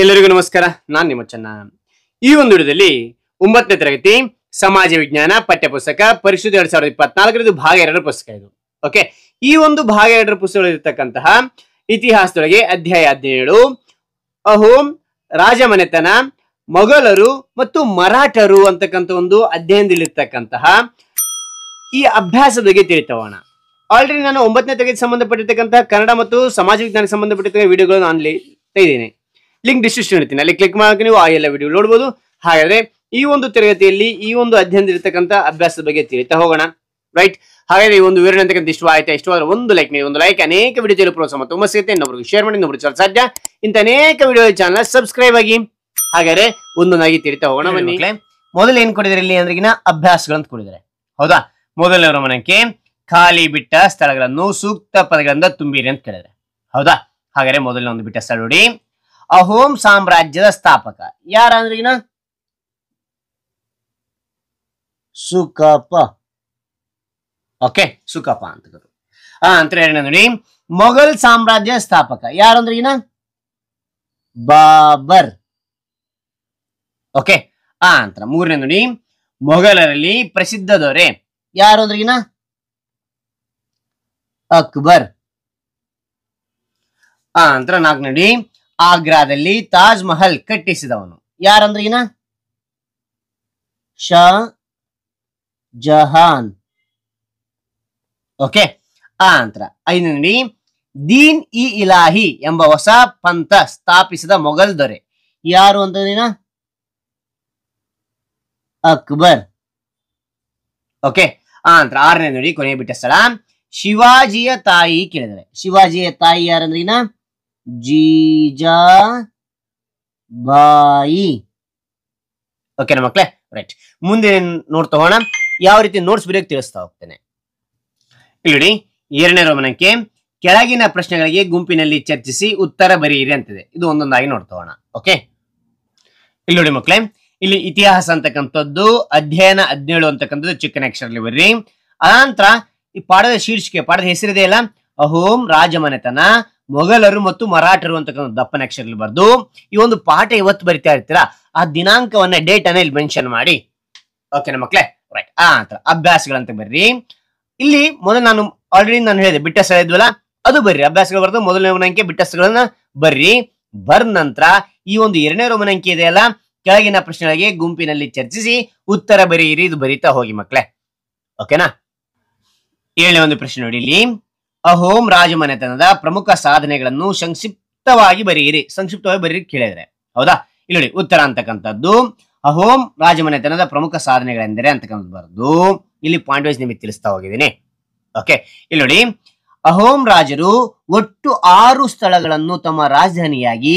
ಎಲ್ಲರಿಗೂ ನಮಸ್ಕಾರ ನಾನ್ ನಿಮ್ಮ ಚೆನ್ನ ಈ ಒಂದು ವಿಡಿಯೋದಲ್ಲಿ ಒಂಬತ್ತನೇ ತರಗತಿ ಸಮಾಜ ವಿಜ್ಞಾನ ಪಠ್ಯಪುಸ್ತಕ ಪರಿಶುದ್ಧ ಎರಡ್ ಸಾವಿರದ ಇಪ್ಪತ್ನಾಲ್ಕರ ಭಾಗ ಎರಡರ ಪುಸ್ತಕ ಇದು ಓಕೆ ಈ ಒಂದು ಭಾಗ ಎರಡರ ಪುಸ್ತಕದಲ್ಲಿರ್ತಕ್ಕಂತಹ ಇತಿಹಾಸದೊಳಗೆ ಅಧ್ಯಾಯ ಹದಿನೇಳು ಅಹೋಂ ರಾಜಮನೆತನ ಮೊಘಲರು ಮತ್ತು ಮರಾಠರು ಅಂತಕ್ಕಂಥ ಒಂದು ಅಧ್ಯಯನದಲ್ಲಿರ್ತಕ್ಕಂತಹ ಈ ಅಭ್ಯಾಸದ ಬಗ್ಗೆ ತಿಳಿತವೋಣ ಆಲ್ರೆಡಿ ನಾನು ಒಂಬತ್ತನೇ ತರಗತಿ ಸಂಬಂಧಪಟ್ಟಿರ್ತಕ್ಕಂತಹ ಕನ್ನಡ ಮತ್ತು ಸಮಾಜ ವಿಜ್ಞಾನಕ್ಕೆ ಸಂಬಂಧಪಟ್ಟಿರ್ತಕ್ಕಂಥ ವಿಡಿಯೋಗಳನ್ನು ನಾನು ತೆಗೆದಿದ್ದೀನಿ ಲಿಂಕ್ ಡಿಸ್ಕ್ರಿಪ್ಷನ್ ಇರ್ತೀನಿ ಅಲ್ಲಿ ಕ್ಲಿಕ್ ಮಾಡಿ ನೀವು ಆ ಎಲ್ಲ ವಿಡಿಯೋ ನೋಡಬಹುದು ಹಾಗಾದ್ರೆ ಈ ಒಂದು ತರಗತಿಯಲ್ಲಿ ಈ ಒಂದು ಅಧ್ಯಯನದಲ್ಲಿರ್ತಕ್ಕಂಥ ಅಭ್ಯಾಸದ ಬಗ್ಗೆ ತಿಳಿತಾ ಹೋಗೋಣ ರೈಟ್ ಹಾಗಾದ್ರೆ ಈ ಒಂದು ವಿವರಣೆ ಅಂತಕ್ಕಂಥ ಇಷ್ಟ ಆಯ್ತಾ ಇಷ್ಟವಾದ್ರೆ ಒಂದು ಲೈಕ್ ನೀವು ಒಂದು ಲೈಕ್ ಅನೇಕ ವಿಡಿಯೋ ಪ್ರೋತ್ಸಾಹ ಮತ್ತು ಸಿಗುತ್ತೆ ಇನ್ನೊಬ್ರಿಗೆ ಶೇರ್ ಮಾಡಿ ಇನ್ನೊಬ್ರು ಚಲ ಸಾಧ್ಯ ಇಂತ ಅನೇಕ ವಿಡಿಯೋ ಚಾನಲ್ ಸಬ್ಸ್ಕ್ರೈಬ್ ಆಗಿ ಹಾಗಾದ್ರೆ ಒಂದೊಂದಾಗಿ ತಿಳಿತಾ ಹೋಗೋಣ ಬನ್ನಿ ಮೊದಲು ಏನ್ ಕೊಡಿದಾರೆ ಇಲ್ಲಿ ಅಂದ್ರೆಗಿನ ಅಂತ ಕೊಡಿದ್ದಾರೆ ಹೌದಾ ಮೊದಲನೇ ಗಮನಕ್ಕೆ ಖಾಲಿ ಬಿಟ್ಟ ಸ್ಥಳಗಳನ್ನು ಸೂಕ್ತ ಪದಗಳಿಂದ ತುಂಬಿರಿ ಅಂತ ಕೇಳಿದ್ರೆ ಹೌದಾ ಹಾಗಾದ್ರೆ ಮೊದಲನೇ ಒಂದು ಬಿಟ್ಟ ಸ್ಥಳ ನೋಡಿ ಅಹೋಂ ಸಾಮ್ರಾಜ್ಯದ ಸ್ಥಾಪಕ ಯಾರಂದ್ರಿಗಿನ ಸುಕಪ ಓಕೆ ಸುಕಪ ಅಂತ ಆ ಅಂತ ನೋಡಿ ಮೊಘಲ್ ಸಾಮ್ರಾಜ್ಯ ಸ್ಥಾಪಕ ಯಾರಂದ್ರಿಗಿನ ಬಾಬರ್ ಓಕೆ ಆ ಅಂತ ಮೂರನೇ ನೋಡಿ ಮೊಘಲರಲ್ಲಿ ಪ್ರಸಿದ್ಧ ದೊರೆ ಯಾರು ಅಂದ್ರಿಗಿನ ಅಕ್ಬರ್ ಆ ನಂತರ ನಾಲ್ಕು ನೋಡಿ ಆಗ್ರಾದಲ್ಲಿ ತಾಜ್ ಮಹಲ್ ಕಟ್ಟಿಸಿದವನು ಯಾರಂದ್ರೆ ಇನ ಶಾ ಓಕೆ ಆ ನಂತರ ಐದನೇ ನೋಡಿ ದೀನ್ ಇ ಇಲಾಹಿ ಎಂಬ ಹೊಸ ಪಂಥ ಸ್ಥಾಪಿಸಿದ ಮೊಘಲ್ ದೊರೆ ಯಾರು ಅಂತಂದ್ರಿನ ಅಕ್ಬರ್ ಓಕೆ ಆ ನಂತರ ಆರನೇ ನೋಡಿ ಕೊನೆಯ ಬಿಟ್ಟ ಸ್ಥಳ ಶಿವಾಜಿಯ ತಾಯಿ ಕೇಳಿದರೆ ಶಿವಾಜಿಯ ತಾಯಿ ಯಾರಂದ್ರಿನ ಜೀಜಾ ಬಾಯಿ ಓಕೆನಾ ಮಕ್ಳೆ ರೈಟ್ ಮುಂದೆ ನೋಡ್ತಾ ಹೋಗೋಣ ಯಾವ ರೀತಿ ನೋಟ್ಸ್ ಬರೆಯೋಕೆ ತಿಳಿಸ್ತಾ ಹೋಗ್ತೇನೆ ಇಲ್ಲಿ ಎರಡನೇ ರೋಮನಕ್ಕೆ ಕೆಳಗಿನ ಪ್ರಶ್ನೆಗಳಿಗೆ ಗುಂಪಿನಲ್ಲಿ ಚರ್ಚಿಸಿ ಉತ್ತರ ಬರೆಯಿರಿ ಅಂತಿದೆ ಇದು ಒಂದೊಂದಾಗಿ ನೋಡ್ತಾ ಹೋಗೋಣ ಓಕೆ ಇಲ್ಲಿ ನೋಡಿ ಮಕ್ಕಳೇ ಇಲ್ಲಿ ಇತಿಹಾಸ ಅಂತಕ್ಕಂಥದ್ದು ಅಧ್ಯಯನ ಹದಿನೇಳು ಅಂತಕ್ಕಂಥದ್ದು ಚಿಕ್ಕನ ಅಕ್ಷರಲ್ಲಿ ಬರ್ರಿ ಅನಂತರ ಈ ಪಾಠದ ಶೀರ್ಷಿಕೆ ಪಾಠದ ಹೆಸರಿದೆ ಅಲ್ಲ ಅಹೋಂ ರಾಜಮನೆತನ ಮೊಘಲರು ಮತ್ತು ಮರಾಠರು ಅಂತಕ್ಕಂಥ ದಪ್ಪನ ಅಕ್ಷರಲ್ಲಿ ಬರೆದು ಈ ಒಂದು ಪಾಠ ಇವತ್ತು ಬರಿತಾ ಇರ್ತೀರಾ ಆ ದಿನಾಂಕವನ್ನ ಡೇಟ್ ಅನ್ನ ಇಲ್ಲಿ ಮೆನ್ಷನ್ ಮಾಡಿ ಓಕೆನಾ ಮಕ್ಳೆ ರೈಟ್ ಆ ಅಂತ ಅಭ್ಯಾಸಗಳಂತ ಬರ್ರಿ ಇಲ್ಲಿ ಮೊದಲು ನಾನು ಆಲ್ರೆಡಿ ನಾನು ಹೇಳಿದೆ ಸ್ಥಳ ಇದ್ವಲ್ಲ ಅದು ಬರ್ರಿ ಅಭ್ಯಾಸಗಳು ಬರೆದು ಮೊದಲನೇ ಬಿಟ್ಟ ಬಿಟ್ಟಸ್ಗಳನ್ನ ಬರ್ರಿ ಬರ್ ನಂತರ ಈ ಒಂದು ಎರಡನೇ ರೋಮನಂಕೆ ಇದೆಯಲ್ಲ ಕೆಳಗಿನ ಪ್ರಶ್ನೆಗಳಿಗೆ ಗುಂಪಿನಲ್ಲಿ ಚರ್ಚಿಸಿ ಉತ್ತರ ಬರೀರಿ ಇದು ಬರೀತಾ ಹೋಗಿ ಮಕ್ಳೆ ಓಕೆನಾ ಏಳನೇ ಒಂದು ಪ್ರಶ್ನೆ ನೋಡಿ ಇಲ್ಲಿ ಅಹೋಂ ರಾಜಮನೆತನದ ಪ್ರಮುಖ ಸಾಧನೆಗಳನ್ನು ಸಂಕ್ಷಿಪ್ತವಾಗಿ ಬರೆಯಿರಿ ಸಂಕ್ಷಿಪ್ತವಾಗಿ ಬರೀರಿ ಕೇಳಿದ್ರೆ ಹೌದಾ ಇಲ್ಲಿ ನೋಡಿ ಉತ್ತರ ಅಂತಕ್ಕಂಥದ್ದು ಅಹೋಂ ರಾಜಮನೆತನದ ಪ್ರಮುಖ ಸಾಧನೆಗಳೆಂದರೆ ಅಂತಕ್ಕಂಥ ಬರೆದು ಇಲ್ಲಿ ಪಾಯಿಂಟ್ ವೈಸ್ ನಿಮಗೆ ತಿಳಿಸ್ತಾ ಹೋಗಿದ್ದೀನಿ ಓಕೆ ಇಲ್ಲಿ ನೋಡಿ ಅಹೋಂ ರಾಜರು ಒಟ್ಟು ಆರು ಸ್ಥಳಗಳನ್ನು ತಮ್ಮ ರಾಜಧಾನಿಯಾಗಿ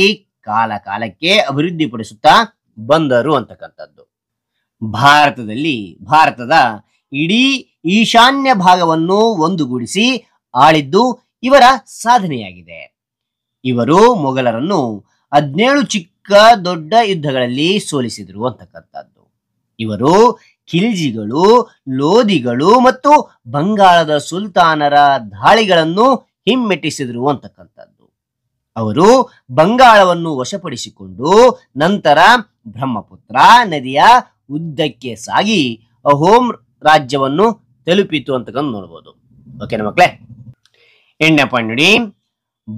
ಕಾಲ ಕಾಲಕ್ಕೆ ಅಭಿವೃದ್ಧಿಪಡಿಸುತ್ತಾ ಬಂದರು ಅಂತಕ್ಕಂಥದ್ದು ಭಾರತದಲ್ಲಿ ಭಾರತದ ಇಡೀ ಈಶಾನ್ಯ ಭಾಗವನ್ನು ಒಂದುಗೂಡಿಸಿ ಆಳಿದ್ದು ಇವರ ಸಾಧನೆಯಾಗಿದೆ ಇವರು ಮೊಘಲರನ್ನು ಹದಿನೇಳು ಚಿಕ್ಕ ದೊಡ್ಡ ಯುದ್ಧಗಳಲ್ಲಿ ಸೋಲಿಸಿದರು ಅಂತಕ್ಕಂಥದ್ದು ಇವರು ಖಿಲ್ಜಿಗಳು ಲೋಧಿಗಳು ಮತ್ತು ಬಂಗಾಳದ ಸುಲ್ತಾನರ ದಾಳಿಗಳನ್ನು ಹಿಮ್ಮೆಟ್ಟಿಸಿದರು ಅಂತಕ್ಕಂಥದ್ದು ಅವರು ಬಂಗಾಳವನ್ನು ವಶಪಡಿಸಿಕೊಂಡು ನಂತರ ಬ್ರಹ್ಮಪುತ್ರ ನದಿಯ ಉದ್ದಕ್ಕೆ ಸಾಗಿ ಅಹೋಮ್ ರಾಜ್ಯವನ್ನು ತಲುಪಿತು ಅಂತಕ್ಕಂಥ ನೋಡ್ಬೋದು ಓಕೆನಾ ಮಕ್ಕಳೇ ಎಂಟನೇ ನೋಡಿ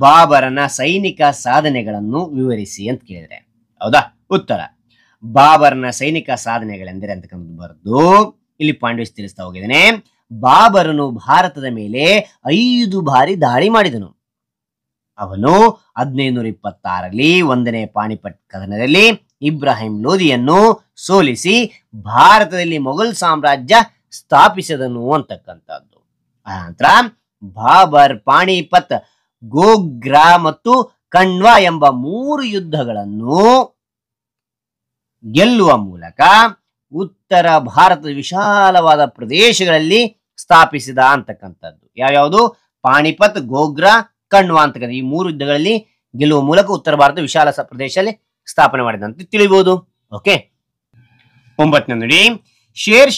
ಬಾಬರನ ಸೈನಿಕ ಸಾಧನೆಗಳನ್ನು ವಿವರಿಸಿ ಅಂತ ಕೇಳಿದ್ರೆ ಹೌದಾ ಉತ್ತರ ಬಾಬರನ ಸೈನಿಕ ಸಾಧನೆಗಳೆಂದರೆ ಅಂತಕ್ಕಂಥದ್ದು ಬರೆದು ಇಲ್ಲಿ ಪಾಂಡವಿಸ್ ತಿಳಿಸ್ತಾ ಹೋಗಿದ್ದೇನೆ ಬಾಬರನು ಭಾರತದ ಮೇಲೆ ಐದು ಬಾರಿ ದಾಳಿ ಮಾಡಿದನು ಅವನು ಹದಿನೈದುನೂರ ಇಪ್ಪತ್ತಾರರಲ್ಲಿ ಒಂದನೇ ಪಾಣಿಪಟ್ ಕದನದಲ್ಲಿ ಇಬ್ರಾಹಿಂ ಲೋಧಿಯನ್ನು ಸೋಲಿಸಿ ಭಾರತದಲ್ಲಿ ಮೊಘಲ್ ಸಾಮ್ರಾಜ್ಯ ಸ್ಥಾಪಿಸಿದನು ಅಂತಕ್ಕಂಥದ್ದು ಆ ನಂತರ ಬಾಬರ್ ಪಾಣಿಪತ್ ಗೋಗ್ರಾ ಮತ್ತು ಕಣ್ವಾ ಎಂಬ ಮೂರು ಯುದ್ಧಗಳನ್ನು ಗೆಲ್ಲುವ ಮೂಲಕ ಉತ್ತರ ಭಾರತದ ವಿಶಾಲವಾದ ಪ್ರದೇಶಗಳಲ್ಲಿ ಸ್ಥಾಪಿಸಿದ ಅಂತಕ್ಕಂಥದ್ದು ಯಾವ್ಯಾವುದು ಪಾಣಿಪತ್ ಗೋಗ್ರಾ ಕಣ್ವಾ ಅಂತಕ್ಕಂಥ ಈ ಮೂರು ಯುದ್ಧಗಳಲ್ಲಿ ಗೆಲ್ಲುವ ಮೂಲಕ ಉತ್ತರ ಭಾರತ ವಿಶಾಲ ಪ್ರದೇಶದಲ್ಲಿ ಸ್ಥಾಪನೆ ಮಾಡಿದಂತೆ ತಿಳಿಬಹುದು ಓಕೆ ಒಂಬತ್ತನೇ ನೋಡಿ ಶೇರ್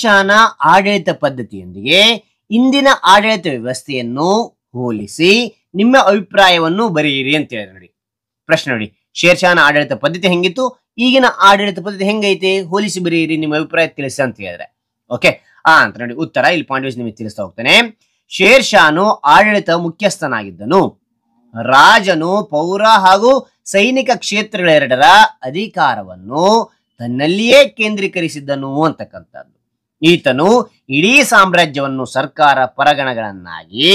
ಆಡಳಿತ ಪದ್ಧತಿಯೊಂದಿಗೆ ಇಂದಿನ ಆಡಳಿತ ವ್ಯವಸ್ಥೆಯನ್ನು ಹೋಲಿಸಿ ನಿಮ್ಮ ಅಭಿಪ್ರಾಯವನ್ನು ಬರೆಯಿರಿ ಅಂತ ಹೇಳಿದ್ರು ನೋಡಿ ಪ್ರಶ್ನೆ ನೋಡಿ ಶೇರ್ಷಾನ ಆಡಳಿತ ಪದ್ಧತಿ ಹೆಂಗಿತ್ತು ಈಗಿನ ಆಡಳಿತ ಪದ್ಧತಿ ಹೆಂಗೈತೆ ಹೋಲಿಸಿ ಬರೆಯಿರಿ ನಿಮ್ಮ ಅಭಿಪ್ರಾಯ ತಿಳಿಸಿ ಅಂತ ಹೇಳಿದ್ರೆ ಓಕೆ ಆ ಅಂತ ನೋಡಿ ಉತ್ತರ ಇಲ್ಲಿ ಪಾಂಡವೇಶ್ ನಿಮಗೆ ತಿಳಿಸ್ತಾ ಹೋಗ್ತಾನೆ ಶೇರ್ ಆಡಳಿತ ಮುಖ್ಯಸ್ಥನಾಗಿದ್ದನು ರಾಜನು ಪೌರ ಹಾಗೂ ಸೈನಿಕ ಕ್ಷೇತ್ರಗಳೆರಡರ ಅಧಿಕಾರವನ್ನು ತನ್ನಲ್ಲಿಯೇ ಕೇಂದ್ರೀಕರಿಸಿದ್ದನು ಅಂತಕ್ಕಂಥದ್ದು ಈತನು ಇಡೀ ಸಾಮ್ರಾಜ್ಯವನ್ನು ಸರ್ಕಾರ ಪರಗಣಗಳನ್ನಾಗಿ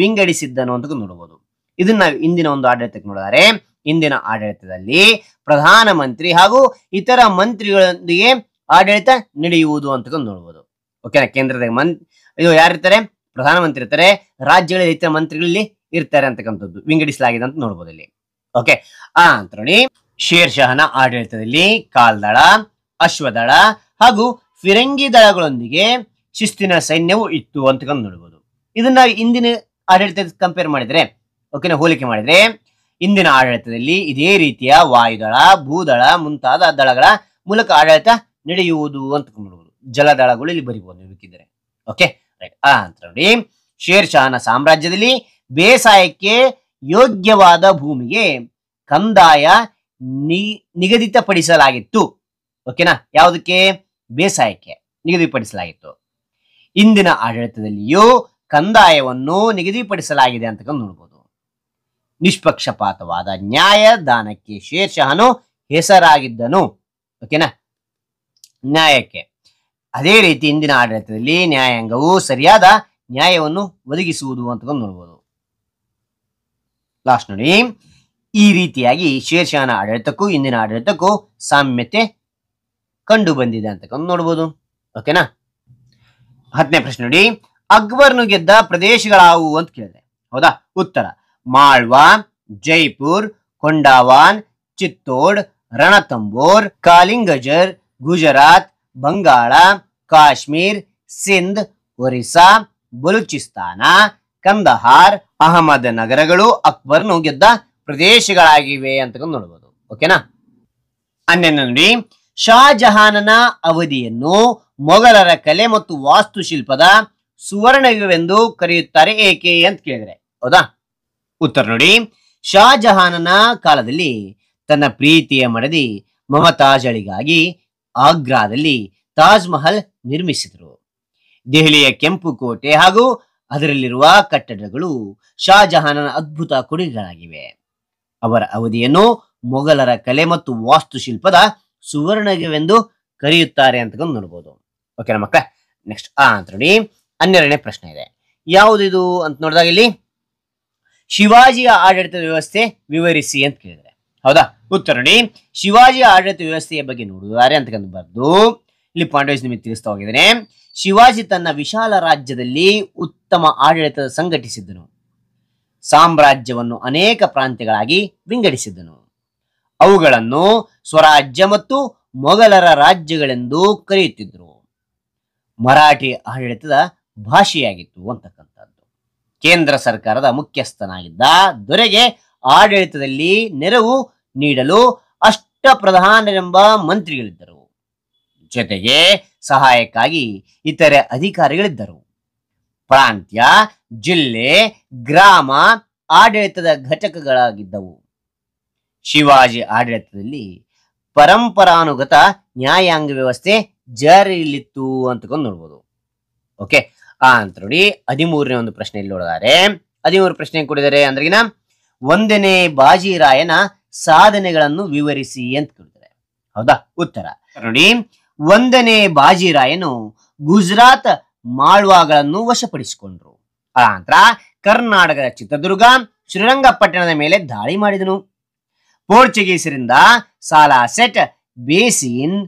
ವಿಂಗಡಿಸಿದ್ದನು ಅಂತ ನೋಡಬಹುದು ಇದನ್ನ ಇಂದಿನ ಒಂದು ಆಡಳಿತಕ್ಕೆ ನೋಡಿದರೆ ಇಂದಿನ ಆಡಳಿತದಲ್ಲಿ ಪ್ರಧಾನ ಮಂತ್ರಿ ಹಾಗೂ ಇತರ ಮಂತ್ರಿಗಳೊಂದಿಗೆ ಆಡಳಿತ ನಡೆಯುವುದು ಅಂತ ನೋಡಬಹುದು ಓಕೆನಾ ಕೇಂದ್ರದ ಮಂತ್ರಿ ಇದು ಯಾರಿರ್ತಾರೆ ಪ್ರಧಾನಮಂತ್ರಿ ಇರ್ತಾರೆ ರಾಜ್ಯಗಳಲ್ಲಿ ಇತರ ಮಂತ್ರಿಗಳಲ್ಲಿ ಇರ್ತಾರೆ ಅಂತಕ್ಕಂಥದ್ದು ವಿಂಗಡಿಸಲಾಗಿದೆ ಅಂತ ನೋಡ್ಬೋದು ಇಲ್ಲಿ ಓಕೆ ಆ ಅಂತ ನೋಡಿ ಶೇರ್ ಶಹನ ಆಡಳಿತದಲ್ಲಿ ಕಾಲ್ದಳ ಅಶ್ವದಳ ಹಾಗೂ ಫಿರಂಗಿ ದಳಗಳೊಂದಿಗೆ ಶಿಸ್ತಿನ ಸೈನ್ಯವು ಇತ್ತು ಅಂತ ನೋಡ್ಬೋದು ಇದನ್ನ ಇಂದಿನ ಆಡಳಿತ ಕಂಪೇರ್ ಮಾಡಿದ್ರೆ ಓಕೆನಾ ಹೋಲಿಕೆ ಮಾಡಿದ್ರೆ ಇಂದಿನ ಆಡಳಿತದಲ್ಲಿ ಇದೇ ರೀತಿಯ ವಾಯುದಳ ಭೂದಳ ಮುಂತಾದ ದಳಗಳ ಮೂಲಕ ಆಡಳಿತ ನಡೆಯುವುದು ಅಂತ ನೋಡಬಹುದು ಜಲದಳಗಳು ಇಲ್ಲಿ ಬರಿಬಹುದು ಬೇಕಿದ್ರೆ ಓಕೆ ರೈಟ್ ಆ ಅಂತ ನೋಡಿ ಶೇರ್ ಸಾಮ್ರಾಜ್ಯದಲ್ಲಿ ಬೇಸಾಯಕ್ಕೆ ಯೋಗ್ಯವಾದ ಭೂಮಿಗೆ ಕಂದಾಯ ನಿಗದಿತಪಡಿಸಲಾಗಿತ್ತು ಓಕೆನಾ ಯಾವುದಕ್ಕೆ ಬೇಸಾಯಕ್ಕೆ ನಿಗದಿಪಡಿಸಲಾಗಿತ್ತು ಇಂದಿನ ಆಡಳಿತದಲ್ಲಿಯೂ ಕಂದಾಯವನ್ನು ನಿಗದಿಪಡಿಸಲಾಗಿದೆ ಅಂತ ನೋಡ್ಬೋದು ನಿಷ್ಪಕ್ಷಪಾತವಾದ ನ್ಯಾಯ ದಾನಕ್ಕೆ ಶೇರ್ಷಹನು ಹೆಸರಾಗಿದ್ದನು ಓಕೆನಾ ನ್ಯಾಯಕ್ಕೆ ಅದೇ ರೀತಿ ಇಂದಿನ ಆಡಳಿತದಲ್ಲಿ ನ್ಯಾಯಾಂಗವು ಸರಿಯಾದ ನ್ಯಾಯವನ್ನು ಒದಗಿಸುವುದು ಅಂತ ನೋಡ್ಬೋದು ಲಾಸ್ಟ್ ನೋಡಿ ಈ ರೀತಿಯಾಗಿ ಶೇರ್ಷಹನ ಆಡಳಿತಕ್ಕೂ ಇಂದಿನ ಆಡಳಿತಕ್ಕೂ ಸಾಮ್ಯತೆ ಕಂಡು ಬಂದಿದೆ ಅಂತಕ್ಕಂಥ ನೋಡ್ಬೋದು ಓಕೆನಾ ಹತ್ತನೇ ಪ್ರಶ್ನೆ ನೋಡಿ ಅಕ್ಬರ್ನು ಗೆದ್ದ ಪ್ರದೇಶಗಳಾವು ಅಂತ ಕೇಳಿದೆ ಹೌದಾ ಉತ್ತರ ಮಾಳ್ವಾ ಜೈಪುರ್ ಕೊಂಡಾವಾನ್ ಚಿತ್ತೋಡ್ ರಣತಂಬೋರ್ ಕಾಲಿಂಗಜರ್ ಗುಜರಾತ್ ಬಂಗಾಳ ಕಾಶ್ಮೀರ್ ಸಿಂಧ್ ಒರಿಸ್ಸಾ ಬಲೂಚಿಸ್ತಾನ ಕಂದಹಾರ್ ಅಹಮದ್ ನಗರಗಳು ಅಕ್ಬರ್ನು ಗೆದ್ದ ಪ್ರದೇಶಗಳಾಗಿವೆ ಅಂತ ನೋಡ್ಬೋದು ಓಕೆನಾ ಹನ್ನೆರಡು ನೋಡಿ ಶಾಜಹಾನನ ಅವಧಿಯನ್ನು ಮೊಘಲರ ಕಲೆ ಮತ್ತು ವಾಸ್ತುಶಿಲ್ಪದ ಸುವರ್ಣಯುಗವೆಂದು ಕರೆಯುತ್ತಾರೆ ಏಕೆ ಅಂತ ಕೇಳಿದರೆ ಹೌದಾ ಉತ್ತರ ನೋಡಿ ಶಾಜಹಾನನ ಕಾಲದಲ್ಲಿ ತನ್ನ ಪ್ರೀತಿಯ ಮಡದಿ ಮಮತಾಜಳಿಗಾಗಿ ಆಗ್ರಾದಲ್ಲಿ ತಾಜ್ ಮಹಲ್ ನಿರ್ಮಿಸಿದರು ದೆಹಲಿಯ ಕೆಂಪು ಕೋಟೆ ಹಾಗೂ ಅದರಲ್ಲಿರುವ ಕಟ್ಟಡಗಳು ಶಾಜಹಾನನ ಅದ್ಭುತ ಕೊಡುಗೆಗಳಾಗಿವೆ ಅವರ ಅವಧಿಯನ್ನು ಮೊಘಲರ ಕಲೆ ಮತ್ತು ವಾಸ್ತುಶಿಲ್ಪದ ಸುವರ್ಣಗೆವೆಂದು ಕರೆಯುತ್ತಾರೆ ಅಂತ ನೋಡ್ಬೋದು ಓಕೆನಾ ಮಕ್ಕಳ ನೆಕ್ಸ್ಟ್ ಆ ಅಂತ ನೋಡಿ ಹನ್ನೆರಡನೇ ಪ್ರಶ್ನೆ ಇದೆ ಯಾವುದಿದು ಅಂತ ನೋಡಿದಾಗ ಇಲ್ಲಿ ಶಿವಾಜಿಯ ಆಡಳಿತ ವ್ಯವಸ್ಥೆ ವಿವರಿಸಿ ಅಂತ ಕೇಳಿದರೆ ಹೌದಾ ಉತ್ತರ ನೋಡಿ ಶಿವಾಜಿಯ ಆಡಳಿತ ವ್ಯವಸ್ಥೆಯ ಬಗ್ಗೆ ನೋಡಿದ್ದಾರೆ ಅಂತ ಬರೆದು ಇಲ್ಲಿ ಪಾಂಡವೇಶ್ ನಿಮಗೆ ತಿಳಿಸ್ತಾ ಹೋಗಿದ್ದೇನೆ ಶಿವಾಜಿ ತನ್ನ ವಿಶಾಲ ರಾಜ್ಯದಲ್ಲಿ ಉತ್ತಮ ಆಡಳಿತ ಸಂಘಟಿಸಿದ್ದನು ಸಾಮ್ರಾಜ್ಯವನ್ನು ಅನೇಕ ಪ್ರಾಂತ್ಯಗಳಾಗಿ ವಿಂಗಡಿಸಿದ್ದನು ಅವುಗಳನ್ನು ಸ್ವರಾಜ್ಯ ಮತ್ತು ಮೊಘಲರ ರಾಜ್ಯಗಳೆಂದು ಕರೆಯುತ್ತಿದ್ದರು ಮರಾಠಿ ಆಡಳಿತದ ಭಾಷೆಯಾಗಿತ್ತು ಅಂತಕ್ಕಂಥದ್ದು ಕೇಂದ್ರ ಸರ್ಕಾರದ ಮುಖ್ಯಸ್ಥನಾಗಿದ್ದ ದೊರೆಗೆ ಆಡಳಿತದಲ್ಲಿ ನೆರವು ನೀಡಲು ಅಷ್ಟ ಪ್ರಧಾನರೆಂಬ ಮಂತ್ರಿಗಳಿದ್ದರು ಜೊತೆಗೆ ಸಹಾಯಕ್ಕಾಗಿ ಇತರೆ ಅಧಿಕಾರಿಗಳಿದ್ದರು ಪ್ರಾಂತ್ಯ ಜಿಲ್ಲೆ ಗ್ರಾಮ ಆಡಳಿತದ ಘಟಕಗಳಾಗಿದ್ದವು ಶಿವಾಜಿ ಆಡಳಿತದಲ್ಲಿ ಪರಂಪರಾನುಗತ ನ್ಯಾಯಾಂಗ ವ್ಯವಸ್ಥೆ ಜಾರಿಯಲ್ಲಿತ್ತು ಅಂತಕೊಂಡು ನೋಡ್ಬೋದು ಓಕೆ ಆ ಅಂತ ನೋಡಿ ಹದಿಮೂರನೇ ಒಂದು ಪ್ರಶ್ನೆ ಇಲ್ಲಿ ನೋಡಿದಾರೆ ಹದಿಮೂರು ಪ್ರಶ್ನೆ ಕೊಡಿದರೆ ಅಂದ್ರಗಿನ ಒಂದನೇ ಬಾಜಿರಾಯನ ಸಾಧನೆಗಳನ್ನು ವಿವರಿಸಿ ಅಂತ ಕೇಳಿದ್ದಾರೆ ಹೌದಾ ಉತ್ತರ ನೋಡಿ ಒಂದನೇ ಬಾಜಿರಾಯನು ಗುಜರಾತ್ ಮಾಳ್ವಾಗಳನ್ನು ವಶಪಡಿಸಿಕೊಂಡ್ರು ಆ ನಂತರ ಕರ್ನಾಟಕದ ಚಿತ್ರದುರ್ಗ ಶ್ರೀರಂಗಪಟ್ಟಣದ ಮೇಲೆ ದಾಳಿ ಮಾಡಿದನು ಪೋರ್ಚುಗೀಸರಿಂದ ಸಾಲಾಸೆಟ್ ಬೇಸಿನ್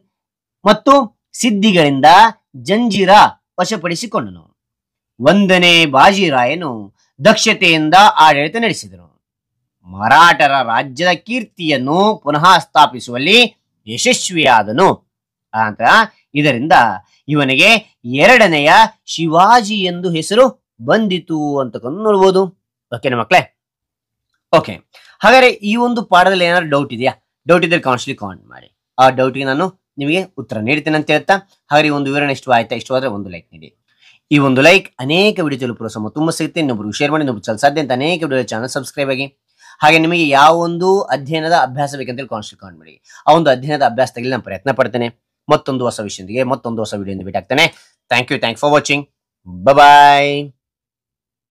ಮತ್ತು ಸಿದ್ಧಿಗಳಿಂದ ಜಂಜೀರ ವಶಪಡಿಸಿಕೊಂಡನು ಒಂದನೇ ಬಾಜಿರಾಯನು ದಕ್ಷತೆಯಿಂದ ಆಡಳಿತ ನಡೆಸಿದನು ಮರಾಠರ ರಾಜ್ಯದ ಕೀರ್ತಿಯನ್ನು ಪುನಃ ಸ್ಥಾಪಿಸುವಲ್ಲಿ ಯಶಸ್ವಿಯಾದನು ಆತ ಇದರಿಂದ ಇವನಿಗೆ ಎರಡನೆಯ ಶಿವಾಜಿ ಎಂದು ಹೆಸರು ಬಂದಿತು ಅಂತ ನೋಡ್ಬೋದು ಓಕೆನ ಮಕ್ಕಳೇ ಓಕೆ ಹಾಗಾದ್ರೆ ಈ ಒಂದು ಪಾಠದಲ್ಲಿ ಏನಾದ್ರು ಡೌಟ್ ಇದೆಯಾ ಡೌಟ್ ಇದ್ರೆ ಕಾನ್ಸ್ಟ್ಲಿ ಕಾಮೆಂಟ್ ಮಾಡಿ ಆ ಡೌಟ್ಗೆ ನಾನು ನಿಮಗೆ ಉತ್ತರ ನೀಡ್ತೇನೆ ಅಂತ ಹೇಳ್ತಾ ಹಾಗೆ ಈ ಒಂದು ವಿವರಣೆ ಇಷ್ಟು ಆಯ್ತಾ ಇಷ್ಟವಾದ್ರೆ ಒಂದು ಲೈಕ್ ನೀಡಿ ಈ ಒಂದು ಲೈಕ್ ಅನೇಕ ವಿಡಿಯೋ ತಲುಪುವ ಸಮ ತುಂಬ ಸಿಗುತ್ತೆ ಇನ್ನೊಬ್ಬರು ಶೇರ್ ಮಾಡಿ ಇನ್ನೊಬ್ರು ಚಲ ಸಾಧ್ಯ ಅಂತ ಅನೇಕ ವಿಡಿಯೋ ಚಾನಲ್ ಸಬ್ಸ್ಕ್ರೈಬ್ ಆಗಿ ಹಾಗೆ ನಿಮಗೆ ಯಾವ ಒಂದು ಅಧ್ಯಯನದ ಅಭ್ಯಾಸ ಬೇಕಂತೇಳಿ ಕಾನ್ಸ್ಟ್ಲಿ ಕಾಮೆಂಟ್ ಮಾಡಿ ಆ ಒಂದು ಅಧ್ಯಯನದ ಅಭ್ಯಾಸ ತೆಗೆದು ನಾನು ಪ್ರಯತ್ನ ಪಡ್ತೇನೆ ಮತ್ತೊಂದು ಹೊಸ ವಿಷಯದೊಂದಿಗೆ ಮತ್ತೊಂದು ಹೊಸ ವಿಡಿಯೋದಿಂದ ಭೇಟಾಗ್ತೇನೆ thank you thank for watching bye